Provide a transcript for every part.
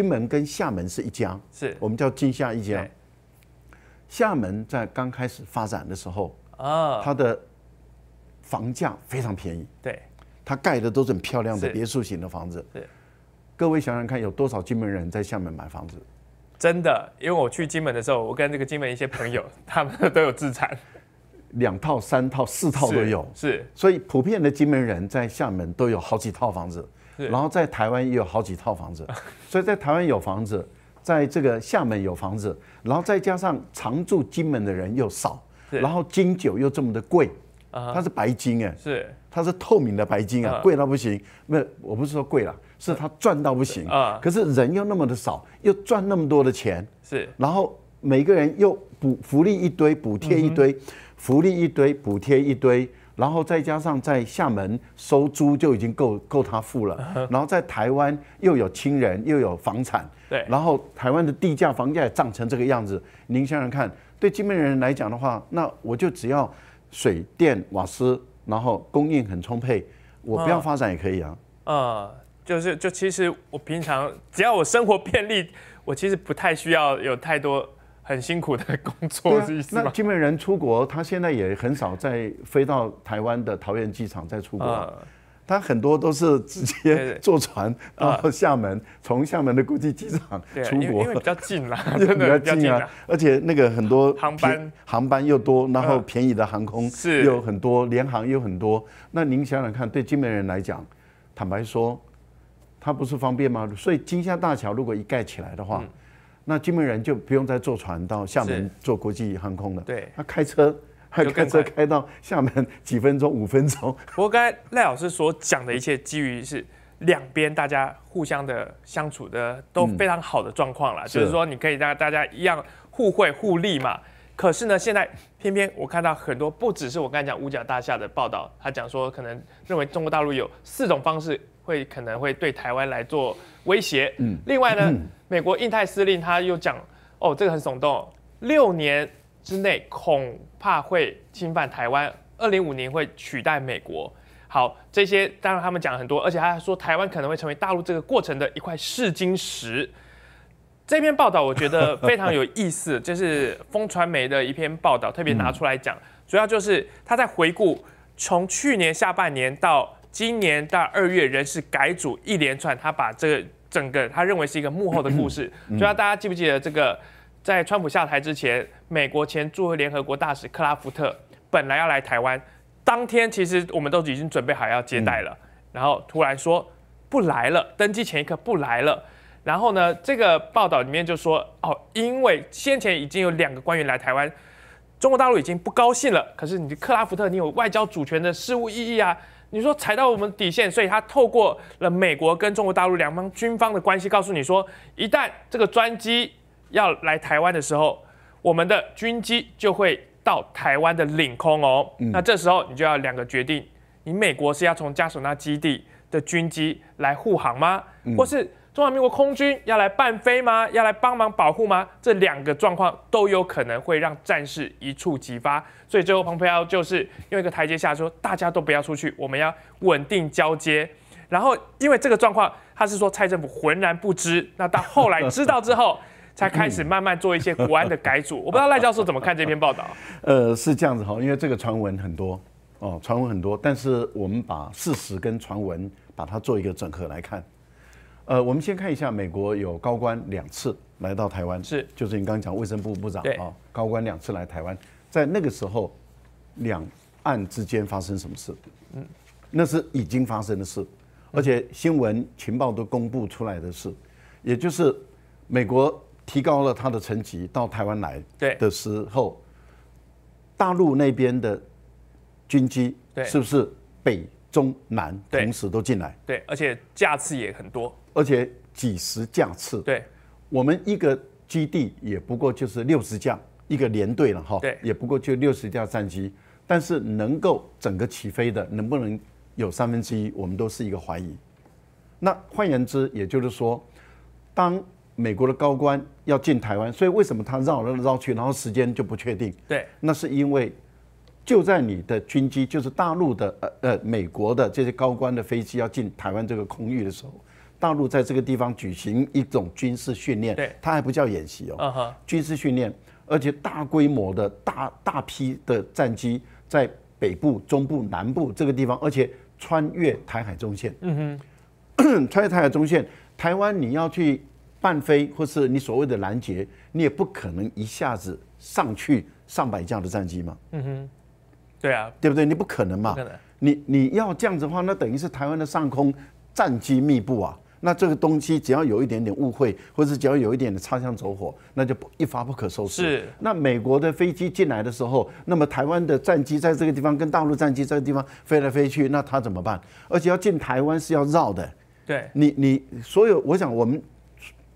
金门跟厦门是一家，是我们叫金厦一家。厦门在刚开始发展的时候啊，它的房价非常便宜，对，它盖的都是很漂亮的别墅型的房子。对，各位想想看，有多少金门人在厦门买房子？真的，因为我去金门的时候，我跟这个金门一些朋友，他们都有自产，两套、三套、四套都有，是，所以普遍的金门人在厦门都有好几套房子。然后在台湾也有好几套房子，所以在台湾有房子，在这个厦门有房子，然后再加上常住金门的人又少，然后金九又这么的贵，它是白金哎，是它是透明的白金啊，贵到不行。那我不是说贵了，是它赚到不行啊。可是人又那么的少，又赚那么多的钱，是。然后每个人又补福利一堆，补贴一堆，福利一堆，补贴一堆。然后再加上在厦门收租就已经够够他付了，然后在台湾又有亲人又有房产，对，然后台湾的地价房价也涨成这个样子，您想想看，对金门人来讲的话，那我就只要水电瓦斯，然后供应很充沛，我不要发展也可以啊。啊，就是就其实我平常只要我生活便利，我其实不太需要有太多。很辛苦的工作，那金美人出国，他现在也很少再飞到台湾的桃园机场再出国，他很多都是直接坐船到厦门，从厦门的国际机场出国，因为比较近啦，比较近啊，而且那个很多航班，航班又多，然后便宜的航空是有很多，联航又有很多。那您想想看，对金美人来讲，坦白说，他不是方便吗？所以金厦大桥如果一盖起来的话。那金门人就不用再坐船到厦门坐国际航空了。对，他开车，他开车开到厦门几分钟、五分钟。刚才赖老师所讲的一切，基于是两边大家互相的相处的都非常好的状况啦。就是说，你可以让大家一样互惠互利嘛。可是呢，现在偏偏我看到很多，不只是我刚才讲五角大厦的报道，他讲说可能认为中国大陆有四种方式。会可能会对台湾来做威胁。嗯，另外呢，美国印太司令他又讲，哦，这个很耸动，六年之内恐怕会侵犯台湾，二零五年会取代美国。好，这些当然他们讲很多，而且他说台湾可能会成为大陆这个过程的一块试金石。这篇报道我觉得非常有意思，就是风传媒的一篇报道，特别拿出来讲，主要就是他在回顾从去年下半年到。今年到二月人事改组一连串，他把这个整个他认为是一个幕后的故事。知道大家记不记得这个，在川普下台之前，美国前驻联合国大使克拉福特本来要来台湾，当天其实我们都已经准备好要接待了，然后突然说不来了，登机前一刻不来了。然后呢，这个报道里面就说哦，因为先前已经有两个官员来台湾。中国大陆已经不高兴了，可是你克拉福特，你有外交主权的事务意义啊！你说踩到我们底线，所以他透过了美国跟中国大陆两方军方的关系，告诉你说，一旦这个专机要来台湾的时候，我们的军机就会到台湾的领空哦。那这时候你就要两个决定：你美国是要从加索纳基地的军机来护航吗，或是？中华民国空军要来伴飞吗？要来帮忙保护吗？这两个状况都有可能会让战事一触即发。所以最后，蓬佩奥就是用一个台阶下说：“大家都不要出去，我们要稳定交接。”然后，因为这个状况，他是说蔡政府浑然不知。那到后来知道之后，才开始慢慢做一些国安的改组。我不知道赖教授怎么看这篇报道？呃，是这样子哈，因为这个传闻很多哦，传闻很多，但是我们把事实跟传闻把它做一个整合来看。呃，我们先看一下，美国有高官两次来到台湾，是，就是你刚刚讲卫生部部长啊，高官两次来台湾，在那个时候，两岸之间发生什么事？嗯，那是已经发生的事，而且新闻情报都公布出来的事，也就是美国提高了他的层级到台湾来，对的时候，大陆那边的军机，是不是北中南同时都进来？对，而且架次也很多。而且几十架次，对，我们一个基地也不过就是六十架一个连队了哈，对，也不过就六十架战机，但是能够整个起飞的，能不能有三分之一，我们都是一个怀疑。那换言之，也就是说，当美国的高官要进台湾，所以为什么他绕来绕去，然后时间就不确定？对，那是因为就在你的军机，就是大陆的呃呃美国的这些高官的飞机要进台湾这个空域的时候。大陆在这个地方举行一种军事训练，它还不叫演习哦，军事训练，而且大规模的大大批的战机在北部、中部、南部这个地方，而且穿越台海中线。嗯哼，穿越台海中线，台湾你要去半飞或是你所谓的拦截，你也不可能一下子上去上百架的战机嘛。嗯哼，对啊，对不对？你不可能嘛。能。你你要这样子的话，那等于是台湾的上空战机密布啊。那这个东西只要有一点点误会，或者只要有一点的擦枪走火，那就一发不可收拾。是。那美国的飞机进来的时候，那么台湾的战机在这个地方跟大陆战机这个地方飞来飞去，那他怎么办？而且要进台湾是要绕的。对。你你所有，我想我们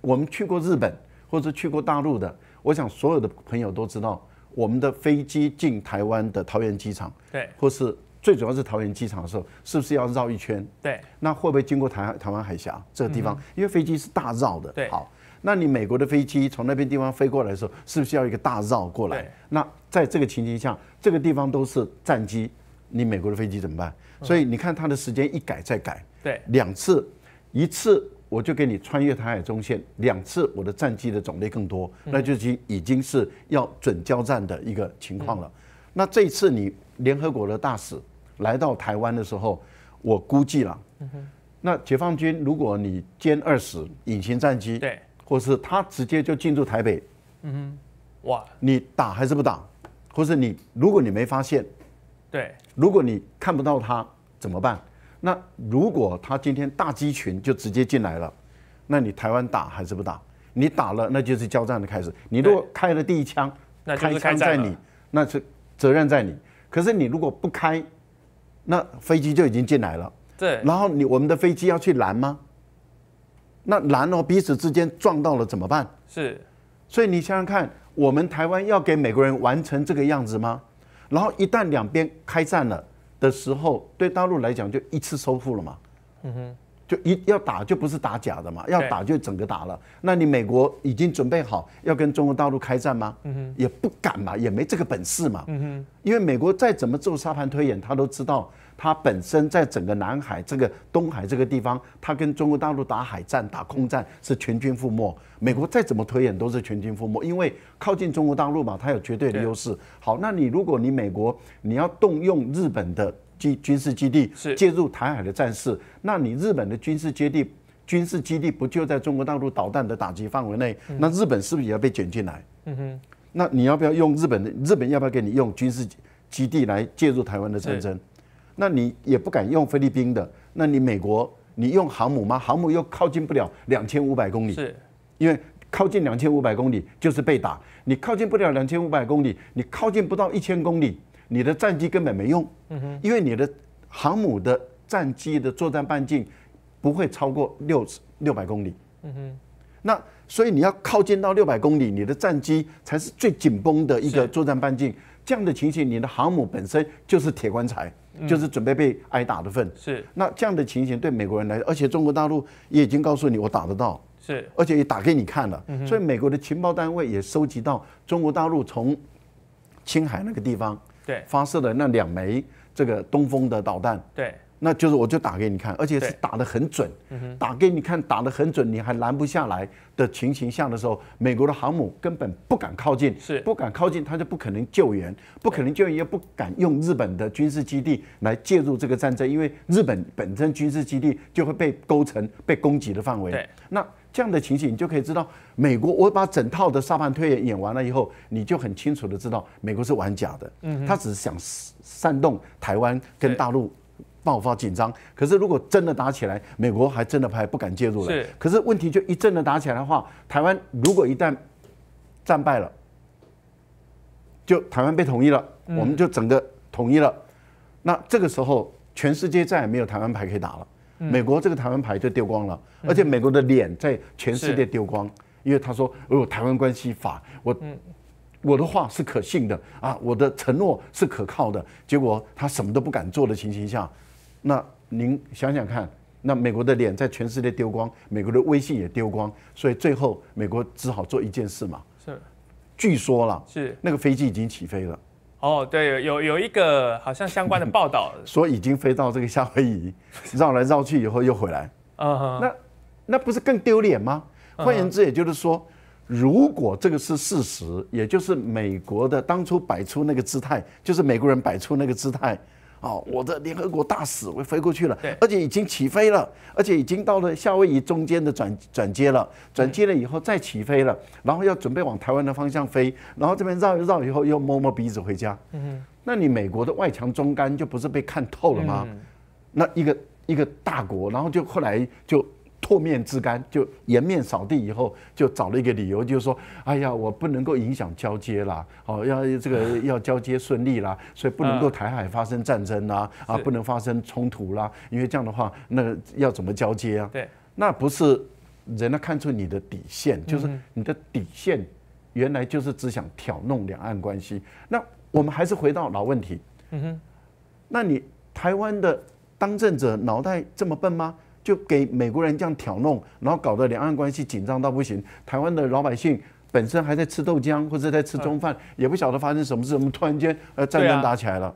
我们去过日本或者去过大陆的，我想所有的朋友都知道，我们的飞机进台湾的桃园机场，对，或是。最主要是桃园机场的时候，是不是要绕一圈？对，那会不会经过台台湾海峡这个地方？因为飞机是大绕的。对，好，那你美国的飞机从那边地方飞过来的时候，是不是要一个大绕过来？那在这个情形下，这个地方都是战机，你美国的飞机怎么办？所以你看它的时间一改再改，对，两次，一次我就给你穿越台海中线，两次我的战机的种类更多，那就已经已经是要准交战的一个情况了。那这一次你联合国的大使。来到台湾的时候，我估计了，那解放军如果你歼二十隐形战机，对，或是他直接就进驻台北，嗯哼，哇，你打还是不打？或是你如果你没发现，对，如果你看不到他怎么办？那如果他今天大机群就直接进来了，那你台湾打还是不打？你打了那就是交战的开始。你如果开了第一枪，那开枪在你，那是责任在你。可是你如果不开。那飞机就已经进来了，对，然后你我们的飞机要去拦吗？那拦哦，彼此之间撞到了怎么办？是，所以你想想看，我们台湾要给美国人完成这个样子吗？然后一旦两边开战了的时候，对大陆来讲就一次收复了吗？嗯哼。就一要打就不是打假的嘛，要打就整个打了。那你美国已经准备好要跟中国大陆开战吗？嗯哼，也不敢嘛，也没这个本事嘛。嗯哼，因为美国再怎么做沙盘推演，他都知道他本身在整个南海这个东海这个地方，他跟中国大陆打海战、打空战是全军覆没。美国再怎么推演都是全军覆没，因为靠近中国大陆嘛，它有绝对的优势。好，那你如果你美国你要动用日本的。基军事基地介入台海的战事，那你日本的军事基地军事基地不就在中国大陆导弹的打击范围内？那日本是不是也要被卷进来？嗯哼，那你要不要用日本的？日本要不要给你用军事基地来介入台湾的战争？那你也不敢用菲律宾的？那你美国你用航母吗？航母又靠近不了两千五百公里，是，因为靠近两千五百公里就是被打，你靠近不了两千五百公里，你靠近不到一千公里。你的战机根本没用，因为你的航母的战机的作战半径不会超过六六百公里。那所以你要靠近到六百公里，你的战机才是最紧绷的一个作战半径。这样的情形，你的航母本身就是铁棺材，就是准备被挨打的份。是。那这样的情形对美国人来，而且中国大陆也已经告诉你我打得到，是，而且也打给你看了。所以美国的情报单位也收集到中国大陆从青海那个地方。对，发射的那两枚这个东风的导弹，对。那就是我就打给你看，而且是打的很准，打给你看打的很准，你还拦不下来的情形下的时候，美国的航母根本不敢靠近，是不敢靠近，他就不可能救援，不可能救援，又不敢用日本的军事基地来介入这个战争，因为日本本身军事基地就会被勾成被攻击的范围。那这样的情形，你就可以知道，美国我把整套的沙盘推演演完了以后，你就很清楚的知道，美国是玩假的，他只是想煽动台湾跟大陆。爆发紧张，可是如果真的打起来，美国还真的怕不敢介入了。可是问题就一真的打起来的话，台湾如果一旦战败了，就台湾被统一了，我们就整个统一了。那这个时候，全世界再也没有台湾牌可以打了，美国这个台湾牌就丢光了，而且美国的脸在全世界丢光，因为他说：“哦，台湾关系法，我我的话是可信的啊，我的承诺是可靠的。”结果他什么都不敢做的情形下。那您想想看，那美国的脸在全世界丢光，美国的威信也丢光，所以最后美国只好做一件事嘛。是，据说了。是那个飞机已经起飞了。哦，对，有有一个好像相关的报道 说已经飞到这个夏威夷，绕来绕去以后又回来。啊那那不是更丢脸吗？换言之，也就是说，如果这个是事实，也就是美国的当初摆出那个姿态，就是美国人摆出那个姿态。哦，我的联合国大使，我飞过去了，而且已经起飞了，而且已经到了夏威夷中间的转转接了，转接了以后再起飞了，然后要准备往台湾的方向飞，然后这边绕一绕以后又摸摸鼻子回家。嗯，那你美国的外强中干就不是被看透了吗？那一个一个大国，然后就后来就。唾面之干，就颜面扫地以后，就找了一个理由，就是说，哎呀，我不能够影响交接啦，好，要这个要交接顺利啦，所以不能够台海发生战争啦，啊，不能发生冲突啦，因为这样的话，那要怎么交接啊？对，那不是人家看出你的底线，就是你的底线原来就是只想挑弄两岸关系。那我们还是回到老问题，嗯哼，那你台湾的当政者脑袋这么笨吗？就给美国人这样挑弄，然后搞得两岸关系紧张到不行。台湾的老百姓本身还在吃豆浆或者在吃中饭，也不晓得发生什么事，我们突然间呃战争打起来了。